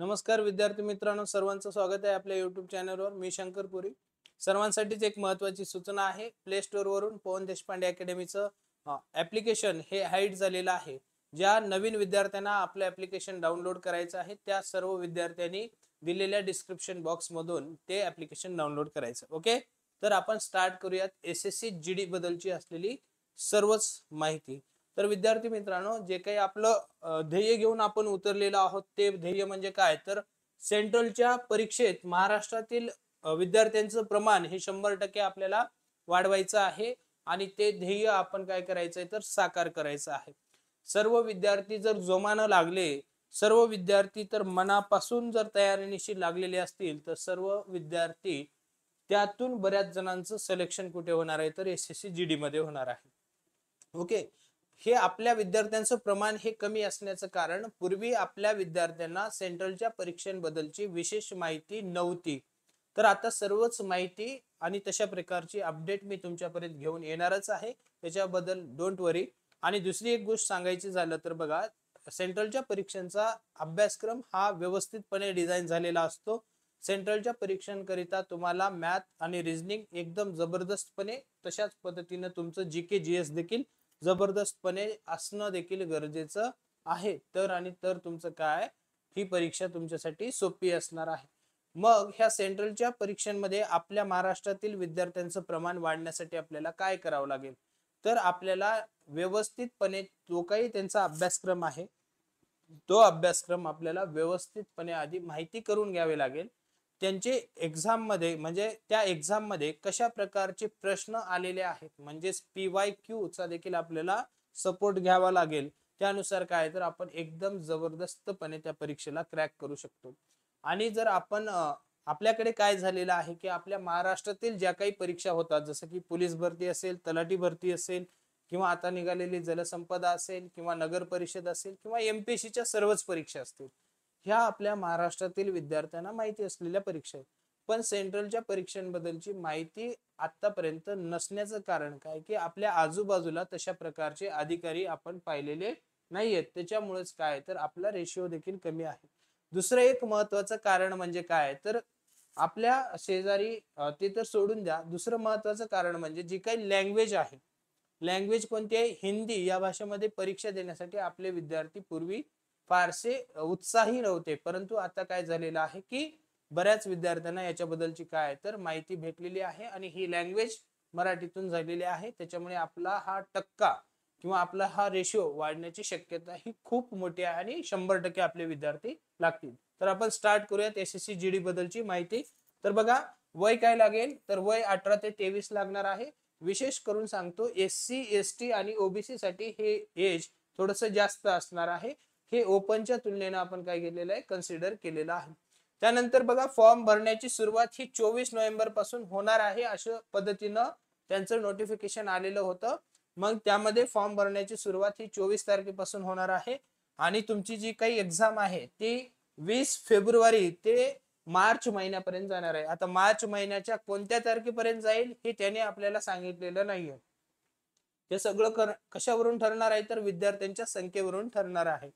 नमस्कार विद्यार्थी मित्रांनो सर्वांचं स्वागत आहे आपल्या युट्यूब चॅनलवर मी शंकर पुरी सर्वांसाठीच एक महत्वाची सूचना आहे प्ले स्टोअरवरून पवन देशपांडे अकॅडमीचं ॲप्लिकेशन हे हाईट झालेलं आहे ज्या नवीन विद्यार्थ्यांना आपलं ॲप्लिकेशन डाउनलोड करायचं आहे त्या सर्व विद्यार्थ्यांनी दिलेल्या डिस्क्रिप्शन बॉक्समधून ते ॲप्लिकेशन डाउनलोड करायचं ओके तर आपण स्टार्ट करूयात S S C G D बद्दलची असलेली सर्वच माहिती तर विद्यार्थी मित्रांनो जे काही आपलं ध्येय घेऊन आपण उतरलेलो आहोत ते ध्येय म्हणजे काय तर सेंट्रलच्या परीक्षेत महाराष्ट्रातील विद्यार्थ्यांचं प्रमाण हे शंभर टक्के आपल्याला वाढवायचं आहे आणि ते ध्येय आपण काय करायचंय तर साकार करायचं आहे सर्व विद्यार्थी जर जोमानं लागले सर्व विद्यार्थी तर मनापासून जर तयारीनिशी लागलेले असतील तर सर्व विद्यार्थी त्यातून बऱ्याच जणांचं सिलेक्शन कुठे होणार आहे तर S S C G D मध्ये होणार आहे ओके हे आपल्या विद्यार्थ्यांचं प्रमाण हे कमी असण्याचं कारण पूर्वी आपल्या विद्यार्थ्यांना सेंट्रलच्या परीक्षांबद्दलची विशेष माहिती नव्हती तर आता सर्वच माहिती आणि तशा प्रकारची अपडेट मी तुमच्यापर्यंत घेऊन येणारच आहे त्याच्याबद्दल डोंट वरी आणि दुसरी एक गोष्ट सांगायची झालं तर बघा सेंट्रलच्या परीक्षांचा अभ्यासक्रम हा व्यवस्थितपणे डिझाईन झालेला असतो सेंट्रलच्या परीक्षांकरिता तुम्हाला मॅथ आणि रिझनिंग एकदम जबरदस्तपणे तशाच पद्धतीनं तुमचं जी के जी एस देखील जबरदस्तपणे असणं देखील गरजेचं आहे तर आणि तर तुमचं काय ही परीक्षा तुमच्यासाठी सोपी असणार आहे मग ह्या सेंट्रलच्या परीक्षांमध्ये आपल्या महाराष्ट्रातील विद्यार्थ्यांचं प्रमाण वाढण्यासाठी आपल्याला काय करावं लागेल तर आपल्याला व्यवस्थितपणे जो काही त्यांचा अभ्यासक्रम आहे तो अभ्यासक्रम आपल्याला व्यवस्थितपणे आधी माहिती करून घ्यावे लागेल त्यांचे मध्ये म्हणजे त्या मध्ये कशा प्रकारचे प्रश्न आलेले आहेत म्हणजे पी वाय क्यूचा देखील आपल्याला सपोर्ट घ्यावा लागेल त्यानुसार काय तर आपण एकदम जबरदस्तपणे त्या परीक्षेला क्रॅक करू शकतो आणि जर आपण आपल्याकडे काय झालेलं आहे की आपल्या महाराष्ट्रातील ज्या काही परीक्षा होतात जसं की पोलीस भरती असेल तलाठी भरती असेल किंवा आता निघालेली जलसंपदा असेल किंवा नगर परिषद असेल किंवा एमपीएससीच्या सर्वच परीक्षा असतील ह्या आपल्या महाराष्ट्रातील विद्यार्थ्यांना माहिती असलेल्या परीक्षा आहेत पण सेंट्रलच्या परीक्षांबद्दलची माहिती आतापर्यंत नसण्याचं कारण काय की आपल्या आजूबाजूला तशा प्रकारचे अधिकारी आपण पाहिलेले आहेत त्याच्यामुळेच काय तर आपला रेशिओ देखील कमी आहे दुसरं एक महत्वाचं कारण म्हणजे काय तर आपल्या शेजारी ते तर सोडून द्या दुसरं महत्वाचं कारण म्हणजे जी काही लँग्वेज आहे लँग्वेज कोणती आहे हिंदी या भाषेमध्ये परीक्षा देण्यासाठी आपले विद्यार्थी पूर्वी फारसे उत्साही नव्हते परंतु आता काय झालेलं आहे की बऱ्याच विद्यार्थ्यांना याच्याबद्दलची काय तर माहिती भेटलेली आहे आणि ही लँग्वेज मराठीतून झालेली आहे त्याच्यामुळे आपला हा टक्का किंवा आपला हा रेशिओ वाढण्याची शक्यता ही खूप मोठी आहे आणि शंभर टक्के आपले विद्यार्थी लागतील तर आपण स्टार्ट करूयात एस जी डी बद्दलची माहिती तर बघा वय काय लागेल तर वय अठरा ते तेवीस लागणार आहे विशेष करून सांगतो एस सी एस टी आणि ओबीसी साठी हे एज थोडस जास्त असणार आहे हे ओपनच्या तुलनेनं आपण काय केलेलं आहे कन्सिडर केलेलं आहे त्यानंतर बघा फॉर्म भरण्याची सुरुवात ही चोवीस नोव्हेंबर पासून होणार आहे अशा पद्धतीनं त्यांचं नोटिफिकेशन आलेलं होतं मग त्यामध्ये फॉर्म भरण्याची सुरुवात ही चोवीस तारखेपासून होणार आहे आणि तुमची जी काही एक्झाम आहे ती वीस फेब्रुवारी ते मार्च महिन्यापर्यंत जाणार आहे आता मार्च महिन्याच्या कोणत्या तारखेपर्यंत जाईल हे त्याने आपल्याला सांगितलेलं नाहीये हे सगळं कशावरून ठरणार आहे तर विद्यार्थ्यांच्या संख्येवरून ठरणार आहे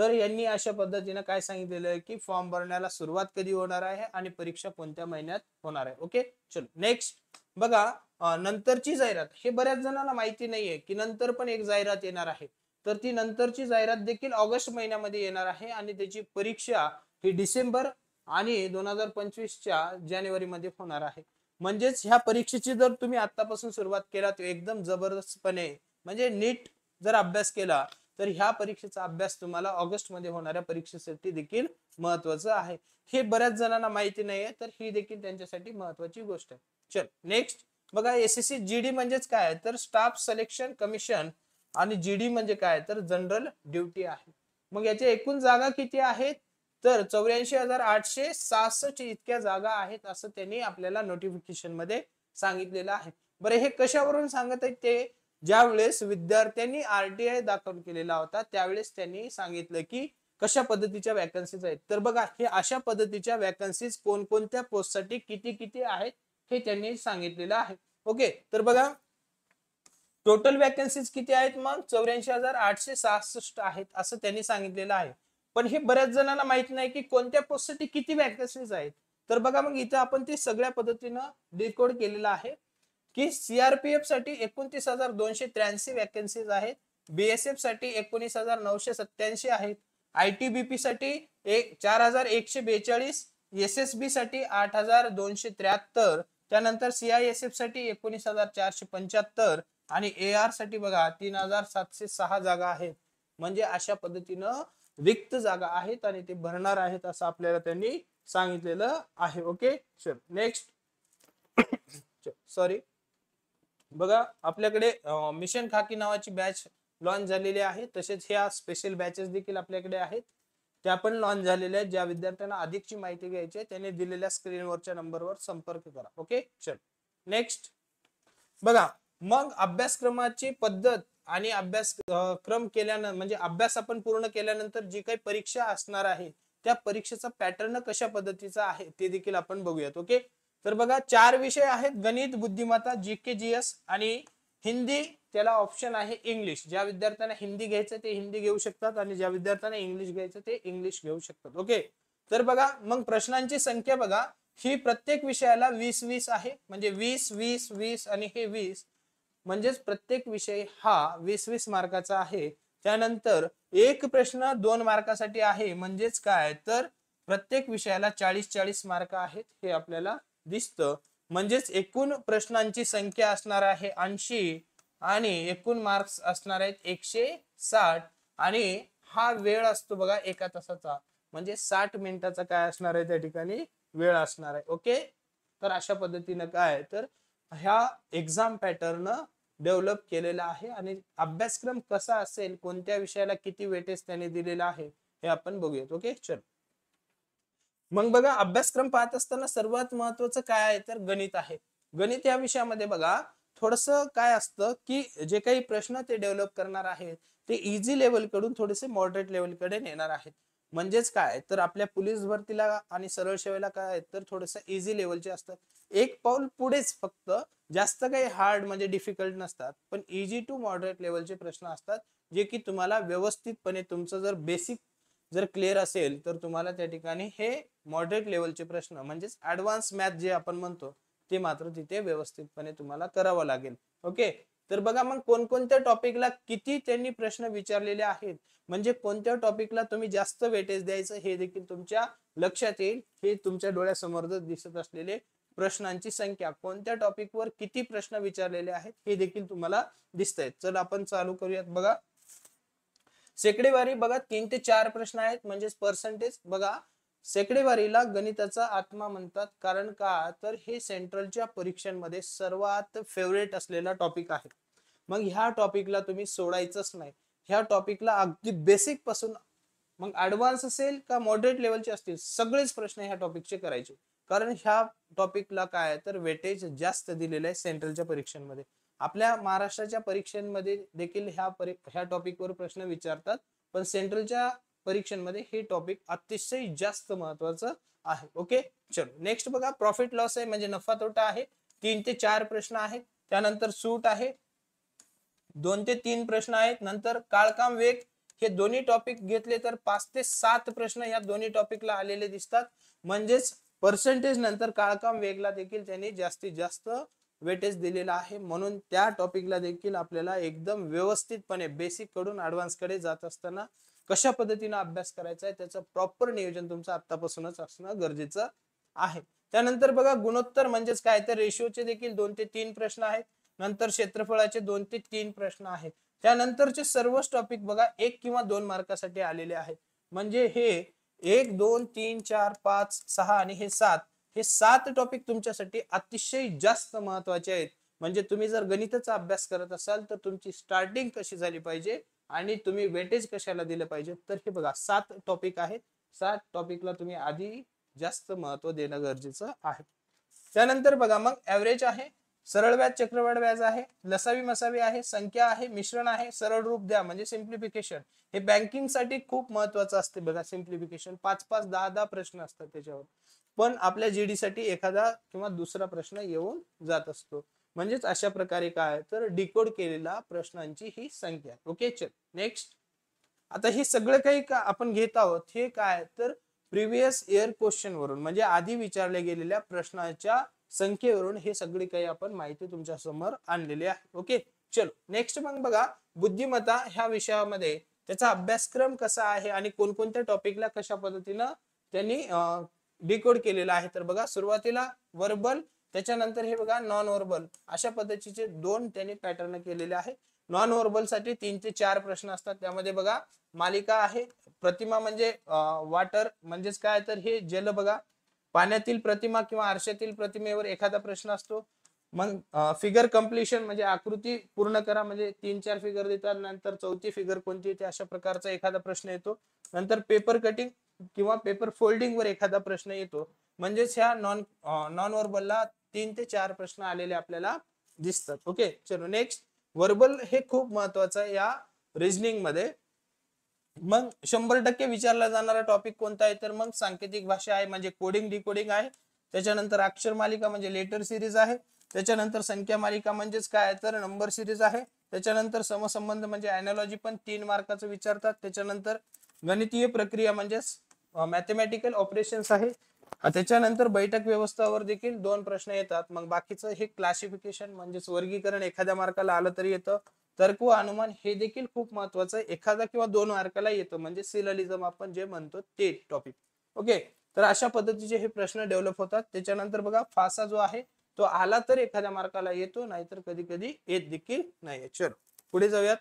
तर यांनी अशा पद्धतीने काय सांगितलेलं आहे की फॉर्म भरण्याला सुरुवात कधी होणार आहे आणि परीक्षा कोणत्या महिन्यात होणार आहे ओके चलो नेक्स्ट बघा नंतरची जाहिरात हे बऱ्याच जणांना माहिती नाहीये की नंतर पण एक जाहिरात येणार आहे तर ती नंतरची जाहिरात देखील ऑगस्ट महिन्यामध्ये येणार आहे आणि त्याची परीक्षा ही डिसेंबर आणि दोन हजार पंचवीसच्या जानेवारीमध्ये होणार आहे म्हणजेच ह्या परीक्षेची जर तुम्ही आतापासून सुरुवात केला तर एकदम जबरदस्तपणे म्हणजे नीट जर अभ्यास केला तर ह्या परीक्षेचा अभ्यास तुम्हाला ऑगस्ट मध्ये होणाऱ्या परीक्षेसाठी देखील महत्वाचं आहे हे बऱ्याच जणांना माहिती नाहीये तर ही देखील त्यांच्यासाठी महत्वाची गोष्ट आहे चल नेक्स्ट बघा एसएससी जीडी म्हणजेच काय तर स्टाफ सिलेक्शन कमिशन आणि जीडी म्हणजे काय तर जनरल ड्युटी आहे मग याच्या एकूण जागा किती आहेत तर चौऱ्याऐंशी हजार आठशे सहासष्ट इतक्या जागा आहेत असं त्यांनी आपल्याला नोटिफिकेशन मध्ये सांगितलेलं आहे बरं हे कशावरून सांगत आहेत ते ज्यावेळेस विद्यार्थ्यांनी आरटीआय दाखल केलेला होता त्यावेळेस त्यांनी सांगितलं की कशा पद्धतीच्या वॅकन्सीज आहेत तर बघा हे अशा पद्धतीच्या वॅकन्सीज कोणकोणत्या पोस्टसाठी किती किती आहेत हे त्यांनी सांगितलेलं आहे ओके तर बघा टोटल वॅकन्सीज किती आहेत मग चौऱ्याऐंशी हजार आठशे सहासष्ट आहेत असं त्यांनी सांगितलेलं आहे पण हे बऱ्याच जणांना माहित नाही की कोणत्या पोस्टसाठी किती वॅकन्सीज आहेत तर बघा मग इथं आपण ते सगळ्या पद्धतीनं डिकोड केलेलं आहे की सीआरपीएफ साठी एकोणतीस हजार दोनशे त्र्याऐंशी वॅकन्सीज आहेत बीएसएफ साठी एकोणीस हजार नऊशे सत्याऐंशी आहेत आयटीबीपी साठी एक चार हजार एकशे बेचाळीस एस एस बी साठी आठ हजार दोनशे त्र्याहत्तर त्यानंतर सीआयएसएफ साठी एकोणीस हजार चारशे पंच्याहत्तर आणि ए आर साठी बघा तीन हजार सातशे सहा जागा आहेत म्हणजे अशा पद्धतीनं रिक्त जागा आहेत आणि ते भरणार आहेत असं आपल्याला त्यांनी सांगितलेलं आहे ओके नेक्स्ट सॉरी बघा आपल्याकडे मिशन खाकी नावाची बॅच लॉन्च झालेली आहे तसेच ह्या स्पेशल बॅचेस देखील आपल्याकडे आहेत त्या पण लॉन्च झालेल्या आहेत ज्या विद्यार्थ्यांना अधिकची माहिती घ्यायची आहे त्यांनी दिलेल्या स्क्रीनवरच्या नंबरवर संपर्क करा ओके चल नेक्स्ट बघा मग अभ्यासक्रमाची पद्धत आणि अभ्यास क्रम केल्यानंतर म्हणजे अभ्यास आपण पूर्ण केल्यानंतर जी काही परीक्षा असणार आहे त्या परीक्षेचा पॅटर्न कशा पद्धतीचा आहे ते देखील आपण बघूयात ओके तर बघा चार विषय आहेत गणित बुद्धिमत्ता जी के जी एस आणि हिंदी त्याला ऑप्शन आहे इंग्लिश ज्या विद्यार्थ्यांना हिंदी घ्यायचं ते हिंदी घेऊ शकतात आणि ज्या विद्यार्थ्यांना इंग्लिश घ्यायचं ते इंग्लिश घेऊ शकतात ओके तर बघा मग प्रश्नांची संख्या बघा ही प्रत्येक विषयाला वीस वीस आहे म्हणजे वीस वीस वीस आणि हे वीस म्हणजेच प्रत्येक विषय हा वीस वीस मार्काचा आहे त्यानंतर एक प्रश्न दोन मार्कासाठी आहे म्हणजेच काय तर प्रत्येक विषयाला चाळीस चाळीस मार्क आहेत हे आपल्याला दिसत म्हणजेच एकूण प्रश्नांची संख्या असणार आहे ऐंशी आणि एकूण मार्क्स असणार आहेत एकशे साठ आणि हा वेळ असतो बघा एका तासाचा म्हणजे साठ मिनिटाचा काय असणार आहे त्या ठिकाणी वेळ असणार आहे ओके तर अशा पद्धतीनं काय तर ह्या एक्झाम पॅटर्न डेव्हलप केलेला आहे आणि अभ्यासक्रम कसा असेल कोणत्या विषयाला किती वेटेज त्याने दिलेला आहे हे आपण बघूयात ओके चल मग बघा अभ्यासक्रम पाहत असताना सर्वात महत्वाचं काय आहे तर गणित आहे गणित या विषयामध्ये बघा थोडस काय असतं की जे काही प्रश्न ते डेव्हलप करणार आहेत ते इझी लेवल कडून थोडेसे मॉडरेट लेवलकडे नेणार आहेत म्हणजेच काय तर आपल्या पोलीस भरतीला आणि सरळ सेवेला काय तर थोडस इझी लेवलचे असतात एक पाऊल पुढेच फक्त जास्त काही हार्ड म्हणजे डिफिकल्ट नसतात पण इझी टू मॉडरेट लेवलचे प्रश्न असतात जे की तुम्हाला व्यवस्थितपणे तुमचं जर बेसिक जर क्लिअर असेल तर तुम्हाला त्या ठिकाणी हे मॉडरेट लेवलचे प्रश्न म्हणजेच ऍडव्हान्स मॅथ जे आपण म्हणतो ते मात्र तिथे व्यवस्थितपणे तुम्हाला करावं लागेल ओके तर बघा मग कोणकोणत्या टॉपिकला किती त्यांनी प्रश्न विचारलेले आहेत म्हणजे कोणत्या टॉपिकला तुम्ही जास्त वेटेज द्यायचं हे देखील तुमच्या लक्षात येईल हे तुमच्या डोळ्यासमोर दिसत असलेले प्रश्नांची संख्या कोणत्या टॉपिकवर किती प्रश्न विचारलेले आहेत हे देखील तुम्हाला दिसत आहेत चल आपण चालू करूयात बघा सेकडेवारी बघा तीन ते चार प्रश्न आहेत म्हणजेच पर्सेंटेज बघा सेकडेवारीला गणिताचा आत्मा म्हणतात कारण का तर हे सेंट्रलच्या परीक्षांमध्ये सर्वात फेवरेट असलेला टॉपिक आहे मग ह्या टॉपिकला तुम्ही सोडायचंच नाही ह्या टॉपिकला अगदी बेसिक पासून मग ऍडव्हान्स असेल का मॉडरेट लेवलचे असतील सगळेच प्रश्न ह्या टॉपिकचे करायचे कारण ह्या टॉपिकला काय तर वेटेज जास्त दिलेलं आहे सेंट्रलच्या परीक्षांमध्ये आपल्या महाराष्ट्राच्या परीक्षांमध्ये देखील ह्या ह्या टॉपिकवर प्रश्न विचारतात पण सेंट्रलच्या परीक्षांमध्ये हे टॉपिक अतिशय जास्त महत्वाचं आहे ओके चलो नेक्स्ट बघा प्रॉफिट लॉस आहे म्हणजे नफा तोटा आहे तीन ते चार प्रश्न आहेत त्यानंतर सूट आहे दोन ते तीन प्रश्न आहेत नंतर काळकाम वेग हे दोन्ही टॉपिक घेतले तर पाच ते सात प्रश्न या दोन्ही टॉपिकला आलेले दिसतात म्हणजेच पर्सेंटेज नंतर काळकाम वेगला देखील त्यांनी जास्तीत जास्त वेटेज दिलेला आहे म्हणून त्या टॉपिकला देखील आपल्याला एकदम व्यवस्थितपणे बेसिक कडून ऍडव्हान्स कडे जात असताना कशा पद्धतीने अभ्यास करायचा आहे त्याचं प्रॉपर नियोजन तुमचं आतापासूनच असणं गरजेचं आहे त्यानंतर बघा गुणोत्तर म्हणजेच काय तर रेशिओचे देखील दोन ते तीन प्रश्न आहेत नंतर क्षेत्रफळाचे दोन ते तीन प्रश्न आहेत त्यानंतरचे सर्वच टॉपिक बघा एक किंवा दोन मार्कासाठी आलेले आहेत म्हणजे हे एक दोन तीन चार पाच सहा आणि हे सात हे सात टॉपिक तुमच्यासाठी अतिशय जास्त महत्वाचे आहेत म्हणजे तुम्ही जर गणिताचा अभ्यास करत असाल तर तुमची स्टार्टिंग कशी झाली पाहिजे आणि तुम्ही वेटेज कशाला दिलं पाहिजे तर हे बघा सात टॉपिक आहेत सात टॉपिकला तुम्ही आधी जास्त महत्व देणं गरजेचं आहे त्यानंतर बघा मग ऍव्हरेज आहे सरळ व्याज चक्रवाढ व्याज आहे लसावी मसावी आहे संख्या आहे मिश्रण आहे सरळ रूप द्या म्हणजे सिम्प्लिफिकेशन हे बँकिंगसाठी खूप महत्वाचं असते बघा सिम्प्लिफिकेशन पाच पाच दहा दहा प्रश्न असतात त्याच्यावर पण आपल्या साठी एखादा किंवा दुसरा प्रश्न येऊन जात असतो म्हणजेच अशा प्रकारे काय तर डिकोड केलेला प्रश्नांची ही संख्या ओके चल नेक्स्ट आता हे सगळं काही का आपण घेत आहोत हे काय तर प्रिव्हियस इयर क्वेश्चन वरून म्हणजे आधी विचारल्या गेलेल्या प्रश्नाच्या संख्येवरून हे सगळी काही आपण माहिती तुमच्या समोर आणलेली आहे ओके चलो नेक्स्ट मग बघा बुद्धिमत्ता ह्या विषयामध्ये त्याचा अभ्यासक्रम कसा आहे आणि कोणकोणत्या टॉपिकला कशा पद्धतीनं त्यांनी डिकोड केलेला आहे तर बघा सुरुवातीला वर्बल त्याच्यानंतर हे बघा नॉन वर्बल अशा पद्धतीचे दोन त्यांनी पॅटर्न केलेले आहे नॉन वर्बल साठी तीन ते चार प्रश्न असतात त्यामध्ये बघा मालिका आहे प्रतिमा म्हणजे वॉटर म्हणजेच काय तर हे जल बघा पाण्यातील प्रतिमा किंवा आरशातील प्रतिमेवर एखादा प्रश्न असतो मग फिगर कम्प्लिशन म्हणजे आकृती पूर्ण करा म्हणजे तीन चार फिगर देतात नंतर चौथी फिगर कोणती येते अशा प्रकारचा एखादा प्रश्न येतो नंतर पेपर कटिंग किंवा पेपर फोल्डिंगवर एखादा प्रश्न येतो म्हणजेच ह्या नॉन नॉन वर्बलला तीन ते चार प्रश्न आलेले आपल्याला दिसतात ओके चलो नेक्स्ट वर्बल हे खूप महत्वाचं आहे या रिजनिंग मध्ये मग शंभर टक्के विचारला जाणारा टॉपिक कोणता आहे तर मग सांकेतिक भाषा आहे म्हणजे कोडिंग डिकोडिंग आहे त्याच्यानंतर अक्षर मालिका म्हणजे लेटर सिरीज आहे त्याच्यानंतर संख्या मालिका म्हणजेच काय आहे तर नंबर सिरीज आहे त्याच्यानंतर समसंबंध म्हणजे अॅनॉलॉजी पण तीन मार्काचं विचारतात त्याच्यानंतर गणितीय प्रक्रिया म्हणजेच मॅथमॅटिकल ऑपरेशन्स आहे त्याच्यानंतर बैठक व्यवस्थावर देखील दोन प्रश्न येतात मग बाकीचं हे क्लासिफिकेशन म्हणजेच वर्गीकरण एखाद्या मार्काला आलं तरी येतं तर्क व अनुमान हे देखील खूप महत्वाचं आहे एखादा किंवा दोन मार्काला येतं म्हणजे सिललिझम आपण जे म्हणतो ते टॉपिक ओके तर अशा पद्धतीचे हे प्रश्न डेव्हलप होतात त्याच्यानंतर बघा फासा जो आहे तो आला तर एखाद्या मार्काला येतो नाहीतर कधी कधी येत देखील नाही चलो पुढे जाऊयात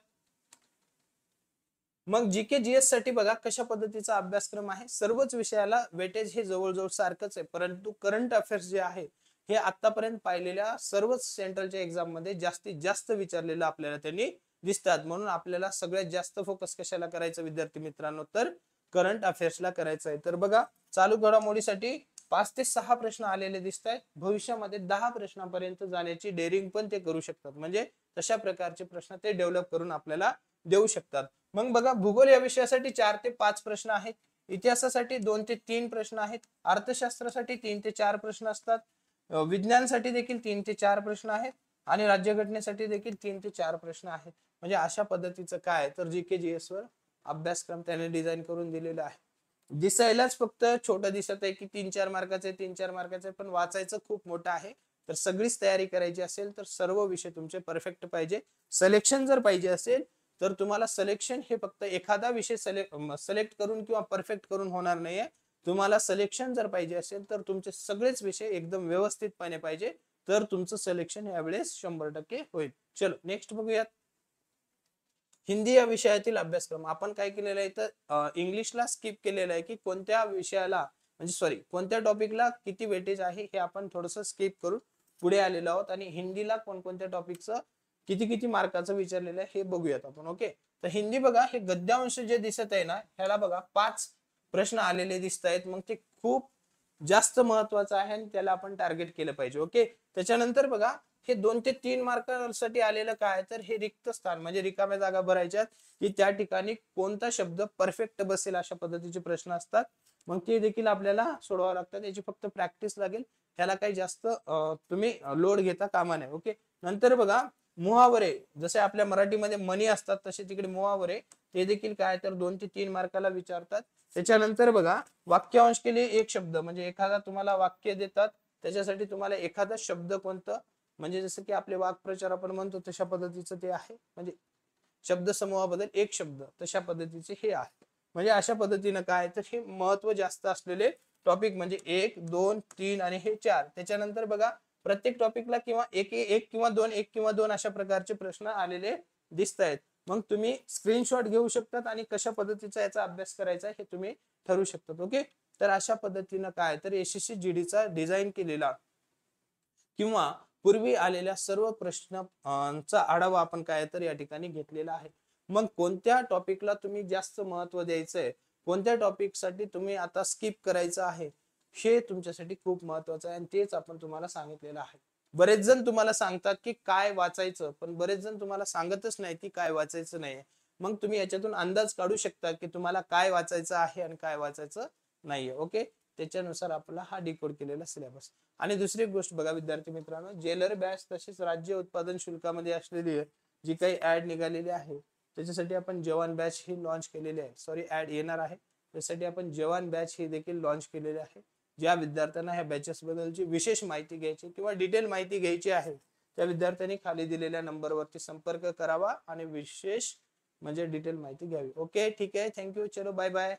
मग जी के जी साठी बघा कशा पद्धतीचा अभ्यासक्रम आहे सर्वच विषयाला वेटेज हे जवळजवळ सारखंच आहे परंतु करंट अफेअर्स जे आहे हे आतापर्यंत पाहिलेल्या सर्वच सेंट्रलच्या एक्झाम मध्ये जास्तीत जास्त विचारलेलं आपल्याला त्यांनी दिसतात म्हणून आपल्याला सगळ्यात जास्त फोकस कशाला करायचं विद्यार्थी मित्रांनो तर करंट अफेअर्सला करायचं आहे तर बघा चालू घडामोडीसाठी पाच ते सहा प्रश्न आलेले दिसत आहेत भविष्यामध्ये दहा प्रश्नापर्यंत जाण्याची डेअरिंग पण ते करू शकतात म्हणजे तशा प्रकारचे प्रश्न ते डेव्हलप करून आपल्याला देऊ शकतात मग बघा भूगोल या विषयासाठी चार ते पाच प्रश्न आहेत इतिहासासाठी दोन ते तीन प्रश्न आहेत अर्थशास्त्रासाठी तीन ते चार प्रश्न असतात विज्ञानसाठी देखील तीन ते चार प्रश्न आहेत आणि राज्यघटनेसाठी देखील तीन ते चार प्रश्न आहेत म्हणजे अशा पद्धतीचं काय तर जी के जी एस वर अभ्यासक्रम त्याने डिझाईन करून दिलेला आहे दिसायलाच फक्त छोटं दिसत आहे की तीन चार मार्काचे तीन चार मार्काचे पण वाचायचं खूप मोठं आहे तर सगळीच तयारी करायची असेल तर सर्व विषय तुमचे परफेक्ट पाहिजे सिलेक्शन जर पाहिजे असेल तर तुम्हाला सिलेक्शन हे फक्त एखादा विषय सिलेक्ट करून किंवा परफेक्ट करून होणार नाहीये तुम्हाला सिलेक्शन जर पाहिजे असेल तर तुमचे सगळेच विषय एकदम व्यवस्थितपणे पाहिजे तर तुमचं सिलेक्शन यावेळेस शंभर टक्के होईल चलो नेक्स्ट बघूयात हिंदी या विषयातील अभ्यासक्रम आपण काय केलेला आहे तर इंग्लिशला स्किप केलेला आहे की कोणत्या विषयाला म्हणजे सॉरी कोणत्या टॉपिकला किती वेटेज आहे हे आपण थोडस स्किप करून पुढे आलेलो आहोत आणि हिंदीला कोणकोणत्या टॉपिकचं किती किती मार्काचं विचारलेलं आहे हे बघूयात आपण ओके तर हिंदी बघा हे गद्यांश जे दिसत आहे ना ह्याला बघा पाच प्रश्न आलेले दिसत आहेत मग ते खूप जास्त महत्वाचं आहे आणि त्याला आपण टार्गेट केलं पाहिजे ओके त्याच्यानंतर बघा हे दोन ते तीन मार्कासाठी आलेलं काय तर हे रिक्त स्थान म्हणजे रिकाम्या जागा भरायच्या की त्या ठिकाणी कोणता शब्द परफेक्ट बसेल अशा पद्धतीचे प्रश्न असतात मग ते देखील आपल्याला सोडवावं लागतात याची फक्त प्रॅक्टिस लागेल ह्याला काही जास्त तुम्ही लोड घेता कामा नाही ओके नंतर बघा मुहावरे जसे आपल्या मराठीमध्ये मनी असतात तसे तिकडे मुहावरे ते देखील काय तर दोन ते तीन मार्काला विचारतात त्याच्यानंतर बघा वाक्यांश केले एक शब्द म्हणजे एखादा तुम्हाला वाक्य देतात त्याच्यासाठी तुम्हाला एखादा शब्द कोणतं म्हणजे जसं की आपले वाक्प्रचार आपण म्हणतो तशा पद्धतीचं ते आहे म्हणजे शब्द समूहाबद्दल एक शब्द तशा पद्धतीचे हे आहे म्हणजे अशा पद्धतीनं काय तर हे महत्व जास्त असलेले टॉपिक म्हणजे एक दोन तीन आणि हे चार त्याच्यानंतर बघा प्रत्येक टॉपिकला किंवा एक एक किंवा दोन एक किंवा दोन अशा प्रकारचे प्रश्न आलेले दिसत आहेत मग तुम्ही स्क्रीनशॉट घेऊ शकतात आणि कशा पद्धतीचा याचा अभ्यास करायचा हे तुम्ही ठरवू शकतात ओके तर अशा पद्धतीनं काय तर यशस्वी जीडीचा डिझाईन केलेला किंवा पूर्वी आलेल्या सर्व प्रश्नांचा आढावा आपण काय तर या ठिकाणी घेतलेला आहे मग कोणत्या टॉपिकला तुम्ही जास्त महत्व द्यायचंय कोणत्या टॉपिकसाठी तुम्ही आता स्किप करायचं आहे हे तुमच्यासाठी खूप महत्वाचं आहे आणि तेच आपण तुम्हाला सांगितलेलं आहे बरेच जण तुम्हाला सांगतात की काय वाचायचं पण बरेच जण तुम्हाला सांगतच नाही की काय वाचायचं नाही मग तुम्ही याच्यातून अंदाज काढू शकता की तुम्हाला काय वाचायचं आहे आणि काय वाचायचं नाहीये ओके त्याच्यानुसार आपला हा डिकोड केलेला सिलेबस आणि दुसरी गोष्ट बघा विद्यार्थी मित्रांनो जेलर बॅच तसेच राज्य उत्पादन शुल्कामध्ये असलेली जी काही ऍड निघालेली आहे त्याच्यासाठी आपण जवान बॅच ही लॉन्च केलेली आहे सॉरी ऍड येणार आहे त्यासाठी आपण जवान बॅच ही देखील लॉन्च केलेली आहे ज्या विद्यार्थ्यांना ह्या बॅचेस बद्दलची विशेष माहिती घ्यायची किंवा डिटेल माहिती घ्यायची आहे त्या विद्यार्थ्यांनी खाली दिलेल्या नंबरवरती संपर्क करावा आणि विशेष म्हणजे डिटेल माहिती घ्यावी ओके ठीक आहे थँक्यू चलो बाय बाय